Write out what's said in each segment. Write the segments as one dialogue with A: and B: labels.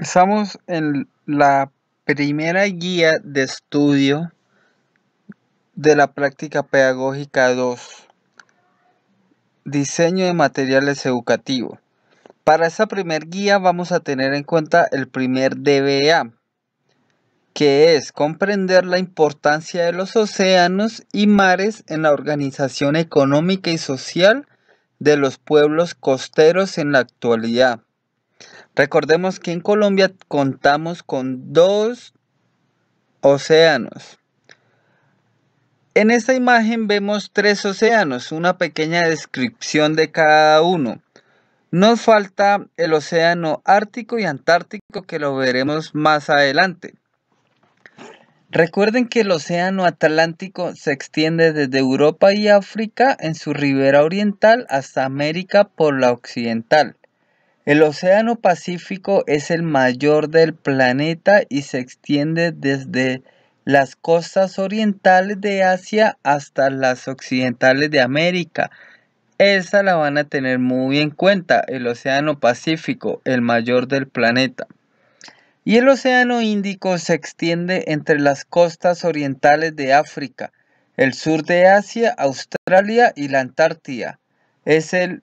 A: Estamos en la primera guía de estudio de la práctica pedagógica 2, diseño de materiales educativos. Para esa primera guía vamos a tener en cuenta el primer DBA, que es comprender la importancia de los océanos y mares en la organización económica y social de los pueblos costeros en la actualidad. Recordemos que en Colombia contamos con dos océanos. En esta imagen vemos tres océanos, una pequeña descripción de cada uno. Nos falta el océano Ártico y Antártico que lo veremos más adelante. Recuerden que el océano Atlántico se extiende desde Europa y África en su ribera oriental hasta América por la occidental. El Océano Pacífico es el mayor del planeta y se extiende desde las costas orientales de Asia hasta las occidentales de América. Esa la van a tener muy en cuenta, el Océano Pacífico, el mayor del planeta. Y el Océano Índico se extiende entre las costas orientales de África, el sur de Asia, Australia y la Antártida. Es el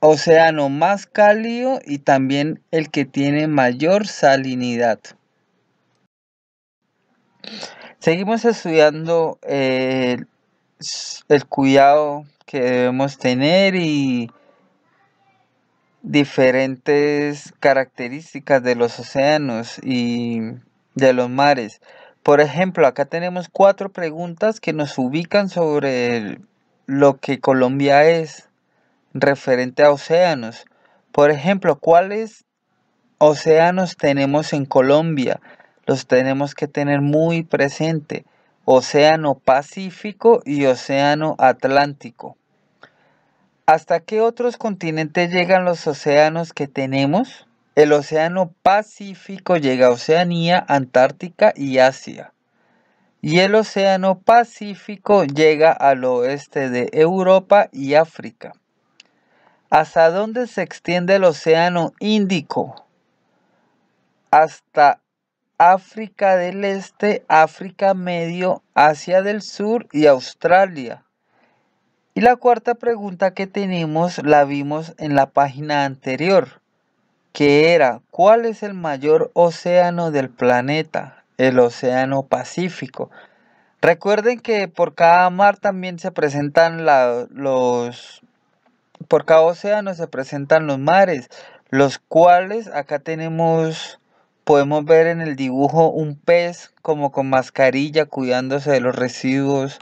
A: océano más cálido y también el que tiene mayor salinidad. Seguimos estudiando eh, el cuidado que debemos tener y diferentes características de los océanos y de los mares. Por ejemplo, acá tenemos cuatro preguntas que nos ubican sobre lo que Colombia es referente a océanos. Por ejemplo, ¿cuáles océanos tenemos en Colombia? Los tenemos que tener muy presente. Océano Pacífico y Océano Atlántico. ¿Hasta qué otros continentes llegan los océanos que tenemos? El Océano Pacífico llega a Oceanía, Antártica y Asia y el Océano Pacífico llega al oeste de Europa y África. ¿Hasta dónde se extiende el Océano Índico? Hasta África del Este, África Medio, Asia del Sur y Australia. Y la cuarta pregunta que tenemos la vimos en la página anterior, que era, ¿cuál es el mayor océano del planeta? El Océano Pacífico. Recuerden que por cada mar también se presentan los por cada océano se presentan los mares, los cuales acá tenemos, podemos ver en el dibujo un pez como con mascarilla cuidándose de los residuos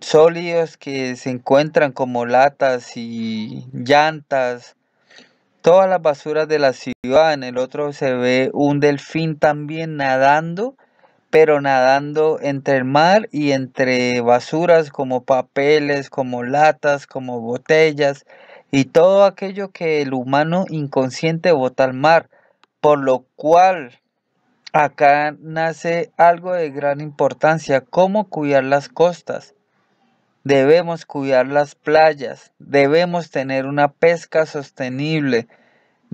A: sólidos que se encuentran como latas y llantas, todas las basuras de la ciudad. En el otro se ve un delfín también nadando pero nadando entre el mar y entre basuras como papeles, como latas, como botellas y todo aquello que el humano inconsciente bota al mar, por lo cual acá nace algo de gran importancia, cómo cuidar las costas. Debemos cuidar las playas, debemos tener una pesca sostenible,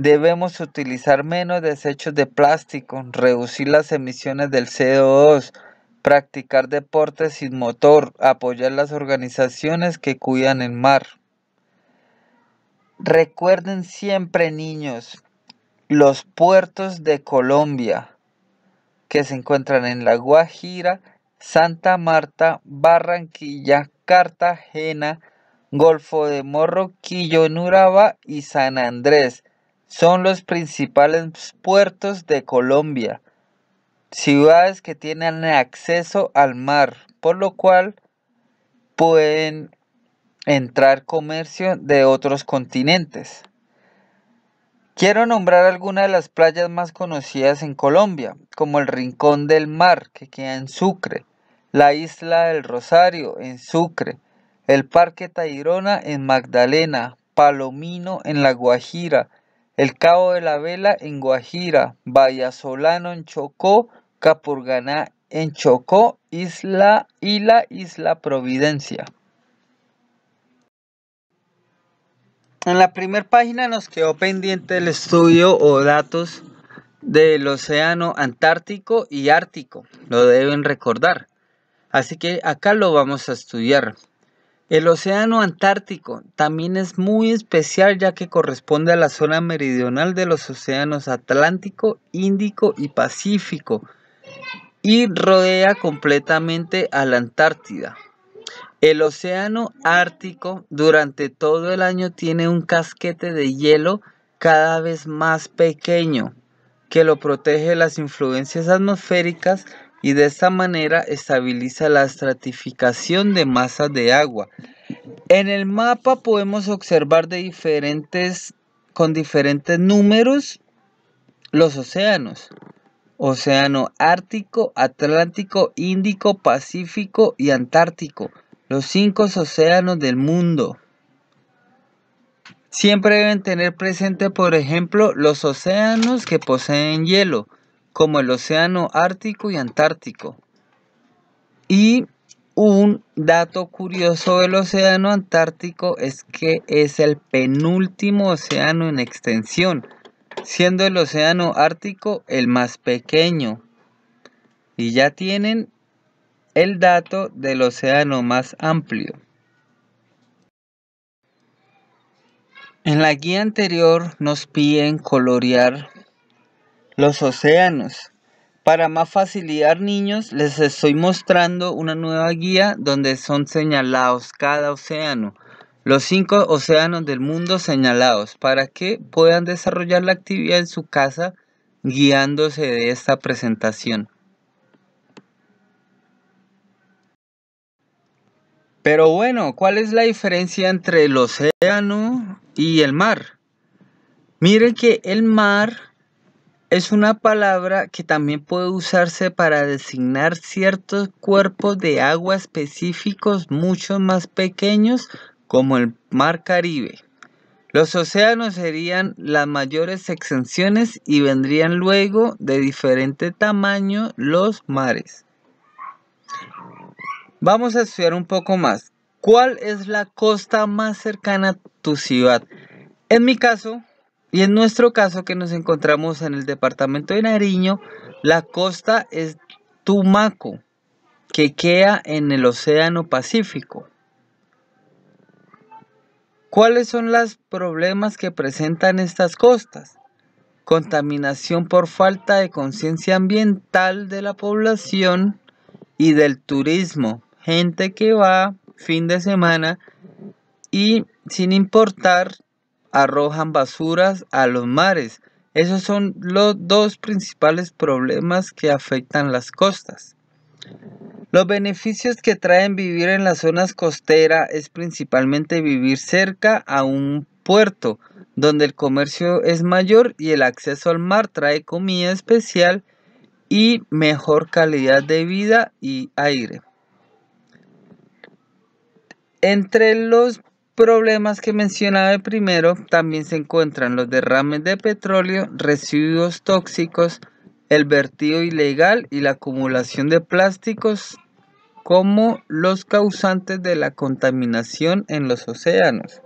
A: Debemos utilizar menos desechos de plástico, reducir las emisiones del CO2, practicar deportes sin motor, apoyar las organizaciones que cuidan el mar. Recuerden siempre, niños, los puertos de Colombia que se encuentran en La Guajira, Santa Marta, Barranquilla, Cartagena, Golfo de Morroquillo, Nuraba y San Andrés. Son los principales puertos de Colombia, ciudades que tienen acceso al mar, por lo cual pueden entrar comercio de otros continentes. Quiero nombrar algunas de las playas más conocidas en Colombia, como el Rincón del Mar, que queda en Sucre, la Isla del Rosario, en Sucre, el Parque Tayrona, en Magdalena, Palomino, en La Guajira, el Cabo de la Vela en Guajira, Solano en Chocó, Capurganá en Chocó, Isla y la Isla Providencia. En la primera página nos quedó pendiente el estudio o datos del océano Antártico y Ártico, lo deben recordar. Así que acá lo vamos a estudiar. El Océano Antártico también es muy especial ya que corresponde a la zona meridional de los océanos Atlántico, Índico y Pacífico y rodea completamente a la Antártida. El Océano Ártico durante todo el año tiene un casquete de hielo cada vez más pequeño que lo protege de las influencias atmosféricas y de esta manera estabiliza la estratificación de masas de agua. En el mapa podemos observar de diferentes, con diferentes números los océanos. Océano Ártico, Atlántico, Índico, Pacífico y Antártico. Los cinco océanos del mundo. Siempre deben tener presente, por ejemplo, los océanos que poseen hielo como el Océano Ártico y Antártico. Y un dato curioso del Océano Antártico es que es el penúltimo océano en extensión, siendo el Océano Ártico el más pequeño. Y ya tienen el dato del océano más amplio. En la guía anterior nos piden colorear los océanos. Para más facilidad, niños, les estoy mostrando una nueva guía donde son señalados cada océano. Los cinco océanos del mundo señalados para que puedan desarrollar la actividad en su casa guiándose de esta presentación. Pero bueno, ¿cuál es la diferencia entre el océano y el mar? Miren que el mar es una palabra que también puede usarse para designar ciertos cuerpos de agua específicos mucho más pequeños como el Mar Caribe. Los océanos serían las mayores extensiones y vendrían luego de diferente tamaño los mares. Vamos a estudiar un poco más. ¿Cuál es la costa más cercana a tu ciudad? En mi caso, y en nuestro caso que nos encontramos en el departamento de Nariño, la costa es Tumaco, que queda en el Océano Pacífico. ¿Cuáles son los problemas que presentan estas costas? Contaminación por falta de conciencia ambiental de la población y del turismo. Gente que va fin de semana y sin importar arrojan basuras a los mares. Esos son los dos principales problemas que afectan las costas. Los beneficios que traen vivir en las zonas costeras es principalmente vivir cerca a un puerto, donde el comercio es mayor y el acceso al mar trae comida especial y mejor calidad de vida y aire. Entre los problemas que mencionaba primero, también se encuentran los derrames de petróleo, residuos tóxicos, el vertido ilegal y la acumulación de plásticos como los causantes de la contaminación en los océanos.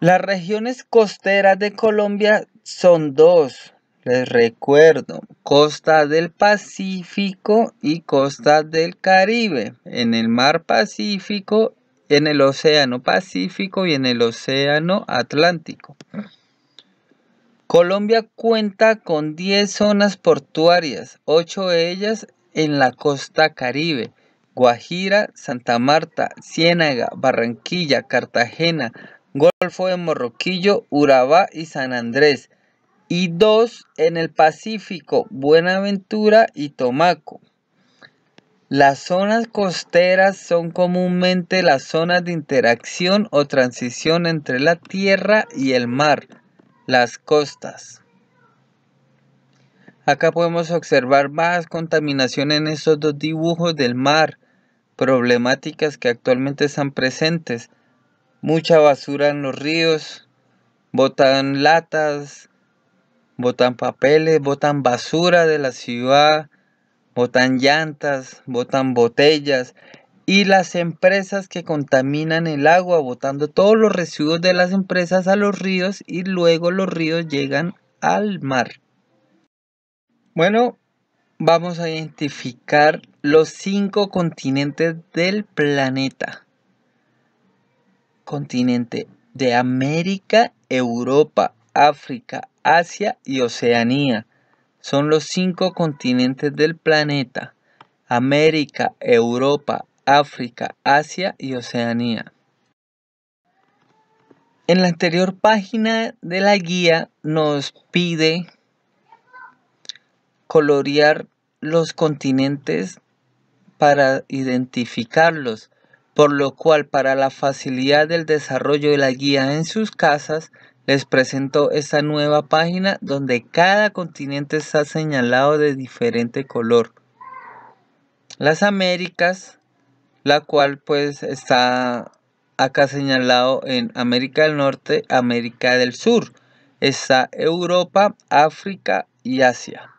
A: Las regiones costeras de Colombia son dos, les recuerdo, costa del Pacífico y costa del Caribe. En el mar Pacífico en el Océano Pacífico y en el Océano Atlántico. Colombia cuenta con 10 zonas portuarias, 8 de ellas en la costa caribe, Guajira, Santa Marta, Ciénaga, Barranquilla, Cartagena, Golfo de Morroquillo, Urabá y San Andrés, y dos en el Pacífico, Buenaventura y Tomaco. Las zonas costeras son comúnmente las zonas de interacción o transición entre la tierra y el mar, las costas. Acá podemos observar más contaminación en estos dos dibujos del mar, problemáticas que actualmente están presentes. Mucha basura en los ríos, botan latas, botan papeles, botan basura de la ciudad, botan llantas, botan botellas y las empresas que contaminan el agua botando todos los residuos de las empresas a los ríos y luego los ríos llegan al mar. Bueno, vamos a identificar los cinco continentes del planeta. Continente de América, Europa, África, Asia y Oceanía son los cinco continentes del planeta, América, Europa, África, Asia y Oceanía. En la anterior página de la guía nos pide colorear los continentes para identificarlos, por lo cual para la facilidad del desarrollo de la guía en sus casas les presento esta nueva página donde cada continente está señalado de diferente color. Las Américas, la cual pues está acá señalado en América del Norte, América del Sur. Está Europa, África y Asia.